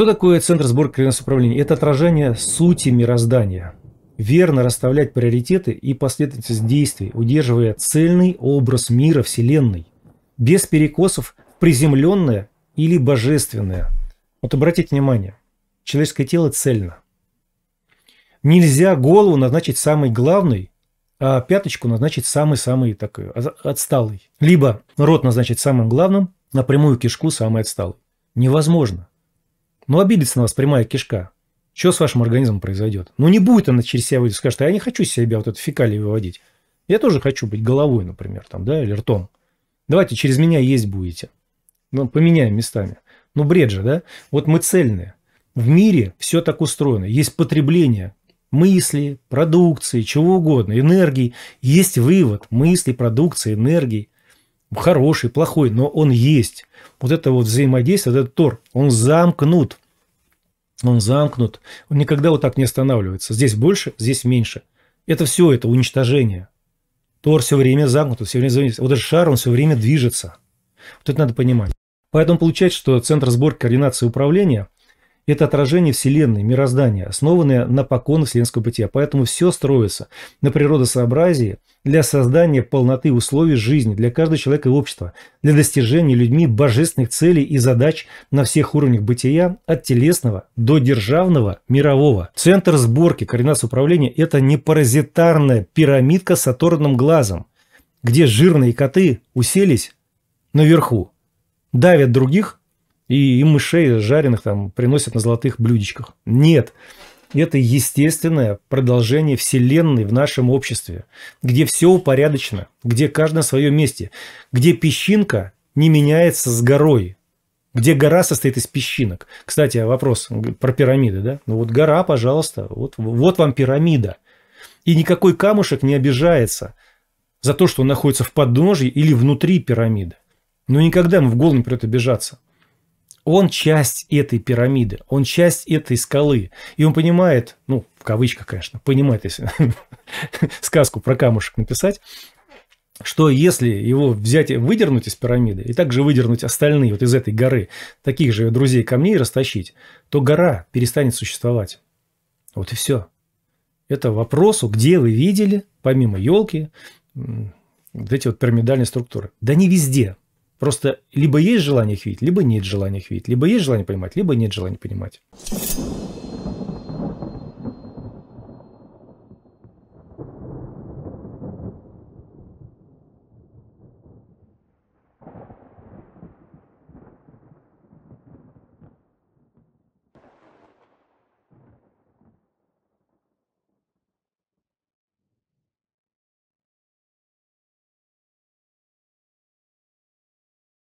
Что такое центр сборки координации управления? Это отражение сути мироздания. Верно расставлять приоритеты и последовательность действий, удерживая цельный образ мира Вселенной, без перекосов приземленное или божественное. Вот обратите внимание, человеческое тело цельно. Нельзя голову назначить самой главной, а пяточку назначить самый-самый такой а, отсталый. Либо рот назначить самым главным, напрямую кишку самый отсталый. Невозможно. Ну, обидится на вас прямая кишка. Что с вашим организмом произойдет? Ну, не будет она через себя выводить, скажет, а я не хочу себя вот это фекалии выводить. Я тоже хочу быть головой, например, там, да, или ртом. Давайте через меня есть будете. Ну, поменяем местами. Ну, бред же, да? Вот мы цельные. В мире все так устроено. Есть потребление мысли, продукции, чего угодно, энергии. Есть вывод мысли, продукции, энергии хороший, плохой, но он есть. Вот это вот взаимодействие, вот этот Тор, он замкнут. Он замкнут. Он никогда вот так не останавливается. Здесь больше, здесь меньше. Это все, это уничтожение. Тор все время замкнут, все время замкнут. Вот этот шар, он все время движется. Вот это надо понимать. Поэтому получается, что центр сборки координации управления – это отражение Вселенной, мироздания, основанное на покону вселенского бытия. Поэтому все строится на природосообразии для создания полноты условий жизни для каждого человека и общества, для достижения людьми божественных целей и задач на всех уровнях бытия, от телесного до державного, мирового. Центр сборки, координация управления – это не паразитарная пирамидка с оторванным глазом, где жирные коты уселись наверху, давят других и, и мышей жареных там приносят на золотых блюдечках. Нет. Это естественное продолжение Вселенной в нашем обществе, где все упорядочено, где каждый свое своем месте, где песчинка не меняется с горой, где гора состоит из песчинок. Кстати, а вопрос про пирамиды, да? Ну вот гора, пожалуйста, вот, вот вам пирамида. И никакой камушек не обижается за то, что он находится в подножье или внутри пирамиды. Но ну никогда мы в голову не придет обижаться он часть этой пирамиды, он часть этой скалы. И он понимает, ну, в кавычках, конечно, понимает, если сказку про камушек написать, что если его взять и выдернуть из пирамиды, и также выдернуть остальные вот из этой горы, таких же друзей камней растащить, то гора перестанет существовать. Вот и все. Это вопросу, где вы видели, помимо елки, вот эти вот пирамидальные структуры. Да не везде. Просто либо есть желание их видеть, либо нет желания их видеть, либо есть желание понимать, либо нет желания понимать.